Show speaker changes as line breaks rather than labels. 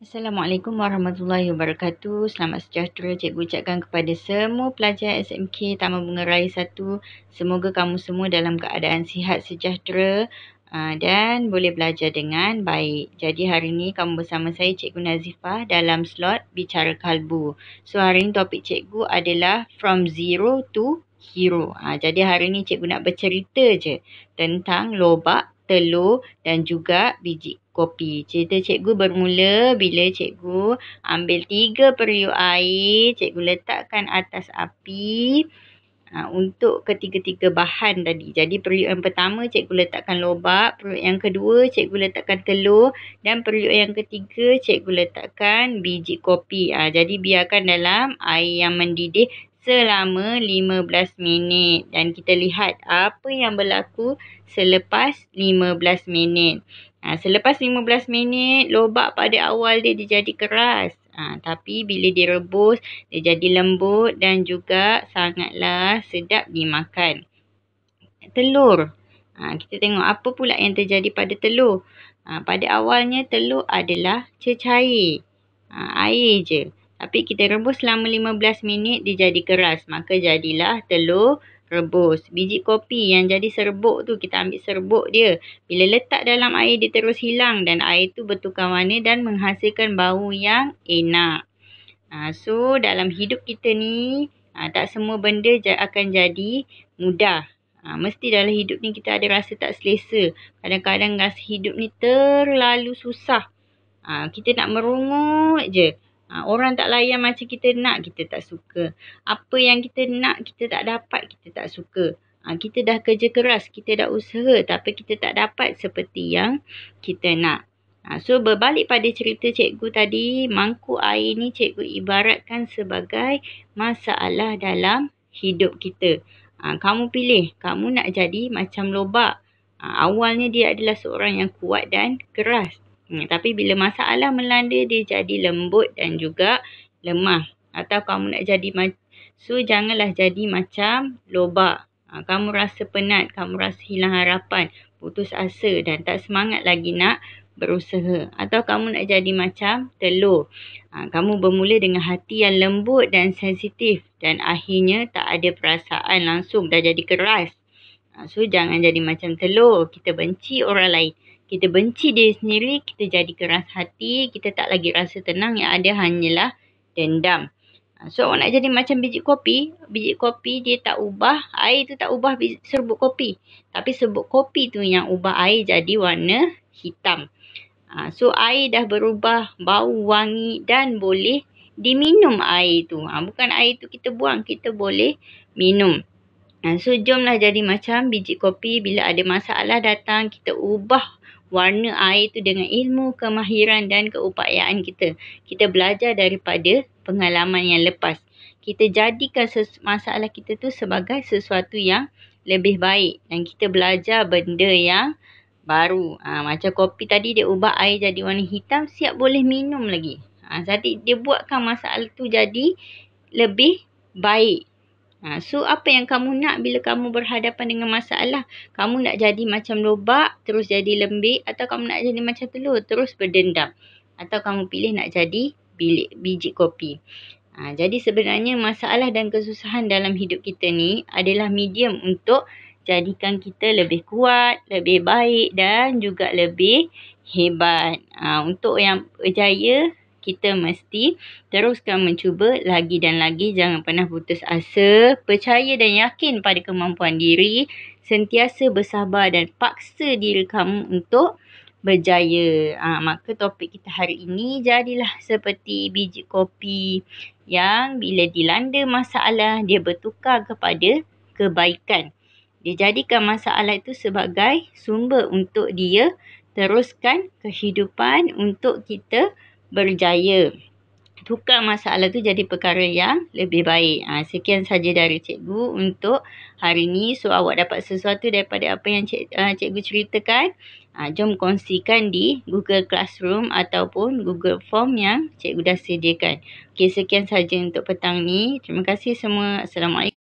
Assalamualaikum warahmatullahi wabarakatuh. Selamat sejahtera cikgu ucapkan kepada semua pelajar SMK Taman Bunga Raya 1. Semoga kamu semua dalam keadaan sihat sejahtera ah, dan boleh belajar dengan baik. Jadi hari ini kamu bersama saya Cikgu Nazifah dalam slot Bicara Kalbu. So hari ini topik cikgu adalah From Zero to Hero. Ah, jadi hari ini cikgu nak bercerita je tentang lobak, telur dan juga biji kopi. Cerita cikgu bermula bila cikgu ambil tiga periuk air, cikgu letakkan atas api aa, ha, untuk ketiga-tiga bahan tadi. Jadi periuk yang pertama cikgu letakkan lobak, periuk yang kedua cikgu letakkan telur dan periuk yang ketiga cikgu letakkan biji kopi. Aa, ha, jadi biarkan dalam air yang mendidih selama 15 minit dan kita lihat apa yang berlaku selepas 15 minit. Ha, selepas 15 minit, lobak pada awal dia, dia jadi keras. Ha, tapi bila direbus, dia jadi lembut dan juga sangatlah sedap dimakan. Telur. Ha, kita tengok apa pula yang terjadi pada telur. Ha, pada awalnya, telur adalah cecair. Ha, air je. Tapi kita rebus selama 15 minit dia jadi keras. Maka jadilah telur rebus. Biji kopi yang jadi serbuk tu kita ambil serbuk dia. Bila letak dalam air dia terus hilang dan air tu bertukar warna dan menghasilkan bau yang enak. Ha, so dalam hidup kita ni ha, tak semua benda akan jadi mudah. Ha, mesti dalam hidup ni kita ada rasa tak selesa. Kadang-kadang rasa hidup ni terlalu susah. Ha, kita nak merungut je. Ha, orang tak layan macam kita nak, kita tak suka. Apa yang kita nak, kita tak dapat, kita tak suka. Ha, kita dah kerja keras, kita dah usaha tapi kita tak dapat seperti yang kita nak. Ha, so berbalik pada cerita cikgu tadi, mangkuk air ni cikgu ibaratkan sebagai masalah dalam hidup kita. Ha, kamu pilih, kamu nak jadi macam lobak. Ha, awalnya dia adalah seorang yang kuat dan keras. Hmm, tapi bila masalah melanda dia jadi lembut dan juga lemah. Atau kamu nak jadi so janganlah jadi macam loba. Ha, kamu rasa penat, kamu rasa hilang harapan, putus asa dan tak semangat lagi nak berusaha. Atau kamu nak jadi macam telur. Ha, kamu bermula dengan hati yang lembut dan sensitif dan akhirnya tak ada perasaan langsung dah jadi keras. Ha, so jangan jadi macam telur, kita benci orang lain kita benci diri sendiri, kita jadi keras hati, kita tak lagi rasa tenang yang ada hanyalah dendam. Ha, so awak nak jadi macam biji kopi, biji kopi dia tak ubah, air tu tak ubah serbuk kopi. Tapi serbuk kopi tu yang ubah air jadi warna hitam. Ha, so air dah berubah bau wangi dan boleh diminum air tu. Ha, bukan air tu kita buang, kita boleh minum. So jomlah jadi macam biji kopi bila ada masalah datang kita ubah warna air itu dengan ilmu, kemahiran dan keupayaan kita. Kita belajar daripada pengalaman yang lepas. Kita jadikan masalah kita tu sebagai sesuatu yang lebih baik dan kita belajar benda yang baru. Ha, macam kopi tadi dia ubah air jadi warna hitam, siap boleh minum lagi. Ha, jadi dia buatkan masalah tu jadi lebih baik. Ha, so apa yang kamu nak bila kamu berhadapan dengan masalah? Kamu nak jadi macam lobak terus jadi lembik atau kamu nak jadi macam telur terus berdendam? Atau kamu pilih nak jadi bilik, biji kopi? Ha, jadi sebenarnya masalah dan kesusahan dalam hidup kita ni adalah medium untuk jadikan kita lebih kuat, lebih baik dan juga lebih hebat. Ha, untuk yang berjaya kita mesti teruskan mencuba lagi dan lagi. Jangan pernah putus asa. Percaya dan yakin pada kemampuan diri. Sentiasa bersabar dan paksa diri kamu untuk berjaya. Ha, maka topik kita hari ini jadilah seperti biji kopi yang bila dilanda masalah dia bertukar kepada kebaikan. Dia jadikan masalah itu sebagai sumber untuk dia teruskan kehidupan untuk kita berjaya berjaya. Tukar masalah tu jadi perkara yang lebih baik. Ha, sekian saja dari cikgu untuk hari ini. So awak dapat sesuatu daripada apa yang cik, uh, cikgu ceritakan. Ha, jom kongsikan di Google Classroom ataupun Google Form yang cikgu dah sediakan. Okay, sekian saja untuk petang ni. Terima kasih semua. Assalamualaikum.